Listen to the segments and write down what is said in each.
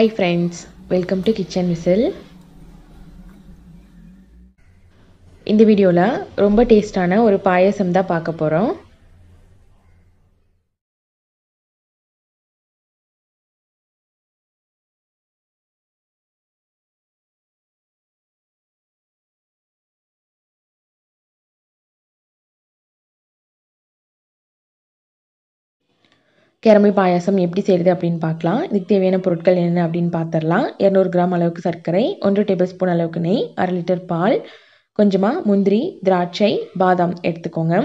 hi friends welcome to kitchen whistle இந்த வீடியோவில் ரொம்ப டேஸ்டான ஒரு பாயசம் தான் பார்க்க போகிறோம் கேரமல் பாயாசம் எப்படி செய்கிறது அப்படின்னு பார்க்கலாம் இதுக்கு தேவையான பொருட்கள் என்ன அப்படின்னு பார்த்துடலாம் இரநூறு கிராம் அளவுக்கு சர்க்கரை ஒன்று டேபிள் ஸ்பூன் அளவுக்கு நெய் அரை லிட்டர் பால் கொஞ்சமாக முந்திரி திராட்சை பாதாம் எடுத்துக்கோங்க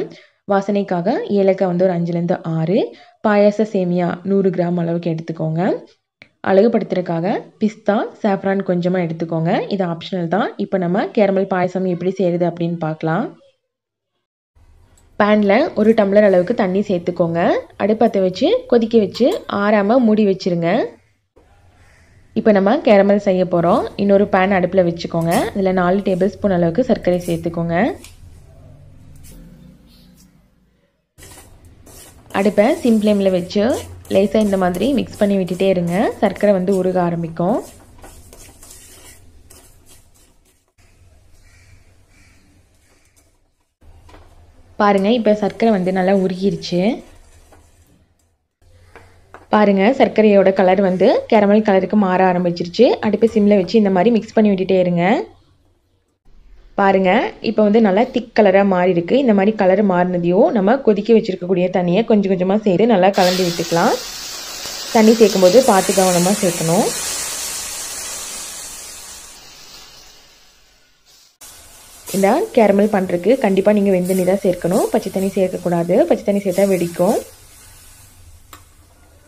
வாசனைக்காக ஏலக்காய் வந்து ஒரு அஞ்சுலேருந்து ஆறு பாயாச சேமியா நூறு கிராம் அளவுக்கு எடுத்துக்கோங்க அழகுபடுத்துறதுக்காக பிஸ்தா சாஃப்ரான் கொஞ்சமாக எடுத்துக்கோங்க இது ஆப்ஷனல் தான் இப்போ நம்ம கேரமல் பாயசம் எப்படி செய்கிறது அப்படின்னு பார்க்கலாம் பேனில் ஒரு டம்ளர் அளவுக்கு தண்ணி சேர்த்துக்கோங்க அடுப்பத்தை வச்சு கொதிக்க வச்சு ஆறாமல் மூடி வச்சுருங்க இப்போ நம்ம கேரமல் செய்ய போகிறோம் இன்னொரு பேன் அடுப்பில் வச்சுக்கோங்க இதில் நாலு டேபிள் ஸ்பூன் அளவுக்கு சர்க்கரை சேர்த்துக்கோங்க அடுப்பை சிம் ஃப்ளேமில் வச்சு லேசாக இந்த மாதிரி மிக்ஸ் பண்ணி விட்டுட்டே இருங்க சர்க்கரை வந்து உருக ஆரம்பிக்கும் பாருங்கள் இப்போ சர்க்கரை வந்து நல்லா உருகிருச்சு பாருங்கள் சர்க்கரையோட கலர் வந்து கேரமல் கலருக்கு மாற ஆரம்பிச்சிருச்சு அடுப்பு சிம்மில் வச்சு இந்த மாதிரி மிக்ஸ் பண்ணி விட்டுட்டே இருங்க பாருங்கள் இப்போ வந்து நல்லா திக் கலராக மாறி இந்த மாதிரி கலர் மாறினதையும் நம்ம கொதிக்க வச்சுருக்கக்கூடிய தண்ணியை கொஞ்சம் கொஞ்சமாக சேர்த்து நல்லா கலந்து விட்டுக்கலாம் தண்ணி சேர்க்கும்போது பார்த்து கவனமாக சேர்க்கணும் இந்த கேரமல் பண்ணுறதுக்கு கண்டிப்பாக நீங்கள் வெந்தண்ணி தான் சேர்க்கணும் பச்சை தண்ணி சேர்க்கக்கூடாது பச்சை தண்ணி சேர்த்தா வெடிக்கும்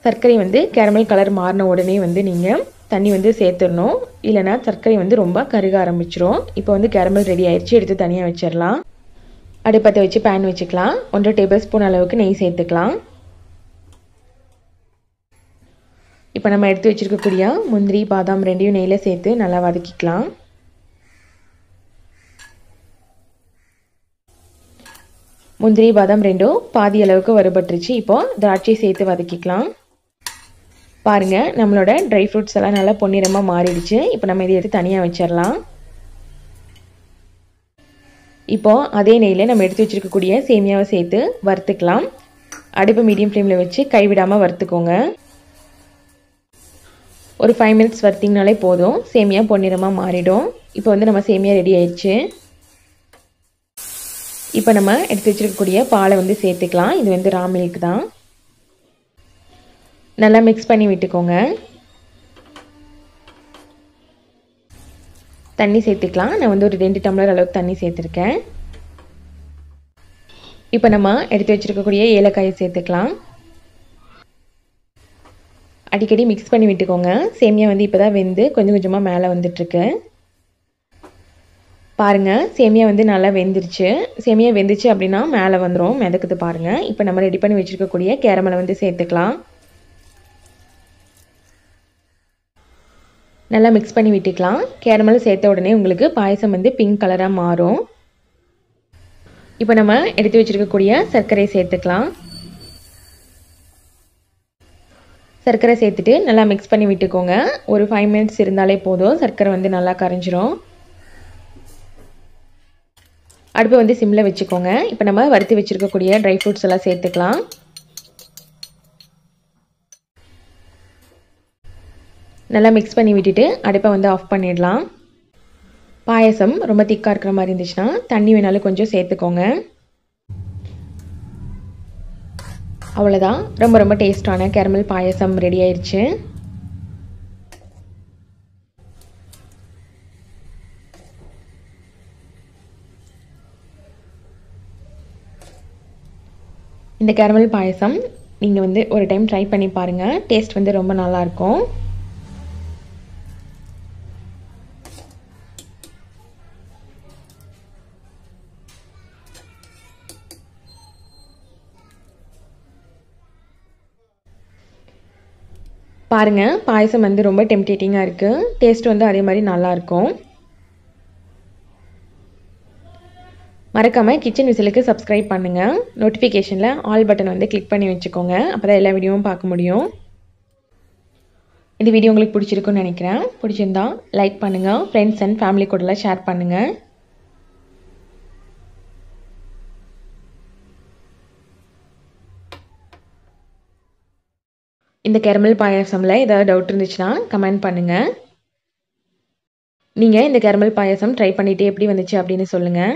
சர்க்கரை வந்து கேரமல் கலர் மாறின உடனே வந்து நீங்கள் தண்ணி வந்து சேர்த்துடணும் இல்லைனா சர்க்கரை வந்து ரொம்ப கருக ஆரம்பிச்சிரும் இப்போ வந்து கேரமல் ரெடி ஆயிடுச்சு எடுத்து தனியாக வச்சிடலாம் அடுப்பத்தை வச்சு பேன் வச்சுக்கலாம் ஒன்றரை டேபிள் ஸ்பூன் அளவுக்கு நெய் சேர்த்துக்கலாம் இப்போ நம்ம எடுத்து வச்சுருக்கக்கூடிய முந்திரி பாதாம் ரெண்டையும் நெய்யில் சேர்த்து நல்லா வதக்கிக்கலாம் முந்திரி பாதாம் ரெண்டும் பாதி அளவுக்கு வறுபட்டுருச்சு இப்போது திராட்சை சேர்த்து வதக்கிக்கலாம் பாருங்கள் நம்மளோட ட்ரை ஃப்ரூட்ஸ் எல்லாம் நல்லா பொன்னிறமாக மாறிடுச்சு இப்போ நம்ம இதை எடுத்து தனியாக வச்சிடலாம் இப்போ அதே நெய்யில் நம்ம எடுத்து வச்சுருக்கக்கூடிய சேமியாவை சேர்த்து வறுத்துக்கலாம் அடுப்பு மீடியம் ஃப்ளேமில் வச்சு கைவிடாமல் வறுத்துக்கோங்க ஒரு ஃபைவ் மினிட்ஸ் வறுத்திங்கனாலே போதும் சேமியா பொன்னிறமாக மாறிடும் இப்போ வந்து நம்ம சேமியா ரெடி ஆயிடுச்சு இப்போ நம்ம எடுத்து வச்சுருக்கக்கூடிய பாலை வந்து சேர்த்துக்கலாம் இது வந்து ரா மில்க் தான் நல்லா மிக்ஸ் பண்ணி விட்டுக்கோங்க தண்ணி சேர்த்துக்கலாம் நான் வந்து ஒரு ரெண்டு டம்ளர் அளவுக்கு தண்ணி சேர்த்துருக்கேன் இப்போ நம்ம எடுத்து வச்சுருக்கக்கூடிய ஏலக்காயை சேர்த்துக்கலாம் அடிக்கடி மிக்ஸ் பண்ணி விட்டுக்கோங்க சேமியா வந்து இப்போ தான் வெந்து கொஞ்சம் கொஞ்சமாக மேலே வந்துட்டுருக்கு பாருங்கள் சேமியா வந்து நல்லா வெந்துருச்சு சேமியா வெந்துச்சு அப்படின்னா மேலே வந்துடும் மிதக்குது பாருங்கள் இப்போ நம்ம ரெடி பண்ணி வச்சுருக்கக்கூடிய கேரமலை வந்து சேர்த்துக்கலாம் நல்லா மிக்ஸ் பண்ணி விட்டுக்கலாம் கேரமலை சேர்த்த உடனே உங்களுக்கு பாயசம் வந்து பிங்க் கலராக மாறும் இப்போ நம்ம எடுத்து வச்சுருக்கக்கூடிய சர்க்கரையை சேர்த்துக்கலாம் சர்க்கரை சேர்த்துட்டு நல்லா மிக்ஸ் பண்ணி விட்டுக்கோங்க ஒரு ஃபைவ் மினிட்ஸ் இருந்தாலே போதும் சர்க்கரை வந்து நல்லா கரைஞ்சிரும் அடுப்பை வந்து சிம்மில் வச்சுக்கோங்க இப்போ நம்ம வறுத்து வச்சுருக்கக்கூடிய ட்ரை ஃப்ரூட்ஸ் எல்லாம் சேர்த்துக்கலாம் நல்லா மிக்ஸ் பண்ணி விட்டுட்டு அடுப்பை வந்து ஆஃப் பண்ணிடலாம் பாயசம் ரொம்ப திக்காக இருக்கிற மாதிரி இருந்துச்சுன்னா தண்ணி வேணாலும் கொஞ்சம் சேர்த்துக்கோங்க அவ்வளோதான் ரொம்ப ரொம்ப டேஸ்டான கேரமல் பாயசம் ரெடி ஆயிடுச்சு இந்த கேரமல் பாயசம் நீங்கள் வந்து ஒரு டைம் ட்ரை பண்ணி பாருங்கள் டேஸ்ட் வந்து ரொம்ப நல்லாயிருக்கும் பாருங்கள் பாயசம் வந்து ரொம்ப டெம்டேட்டிங்காக இருக்குது டேஸ்ட் வந்து அதே மாதிரி நல்லாயிருக்கும் மறக்காமல் கிச்சன் விசிலுக்கு சப்ஸ்கிரைப் பண்ணுங்கள் நோட்டிஃபிகேஷனில் ஆல் பட்டன் வந்து கிளிக் பண்ணி வச்சுக்கோங்க அப்போ தான் எல்லா வீடியோவும் பார்க்க முடியும் இந்த வீடியோ உங்களுக்கு பிடிச்சிருக்குன்னு நினைக்கிறேன் பிடிச்சிருந்தா லைக் பண்ணுங்கள் ஃப்ரெண்ட்ஸ் அண்ட் ஃபேமிலி கூடலாம் ஷேர் பண்ணுங்கள் இந்த கேரமல் பாயாசமில் ஏதாவது டவுட் இருந்துச்சுன்னா கமெண்ட் பண்ணுங்கள் நீங்கள் இந்த கேரமல் பாயாசம் ட்ரை பண்ணிவிட்டு எப்படி வந்துச்சு அப்படின்னு சொல்லுங்கள்